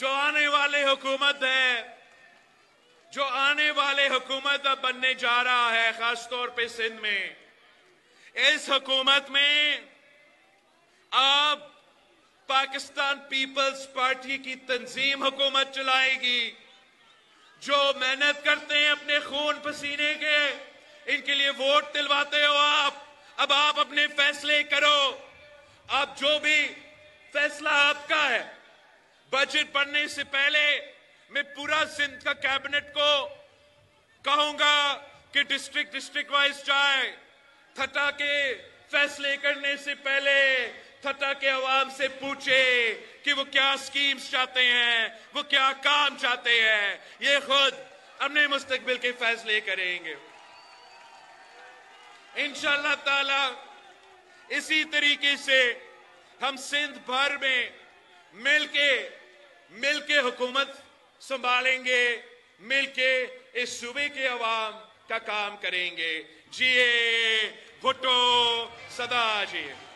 जो आने वाले हुकूमत है जो आने वाले हुकूमत अब बनने जा रहा है खासतौर पर सिंध में इस हुकूमत में अब पाकिस्तान पीपल्स पार्टी की तंजीम हुकूमत चलाएगी जो मेहनत करते हैं अपने खून पसीने के इनके लिए वोट दिलवाते हो आप अब आप अपने फैसले करो आप जो भी फैसला आपका है बजट बनने से पहले मैं पूरा सिंध का कैबिनेट को कहूंगा कि डिस्ट्रिक्ट डिस्ट्रिक्ट वाइज जाए थटा के फैसले करने से पहले थटा के अवाम से पूछे कि वो क्या स्कीम्स चाहते हैं वो क्या काम चाहते हैं ये खुद अपने मुस्तकबिल के फैसले करेंगे इनशाला ताला इसी तरीके से हम सिंध भर में मिलके मिलके हुकूमत संभालेंगे मिलके इस सूबे के अवाम का काम करेंगे जिए भुट्टो सदा जिए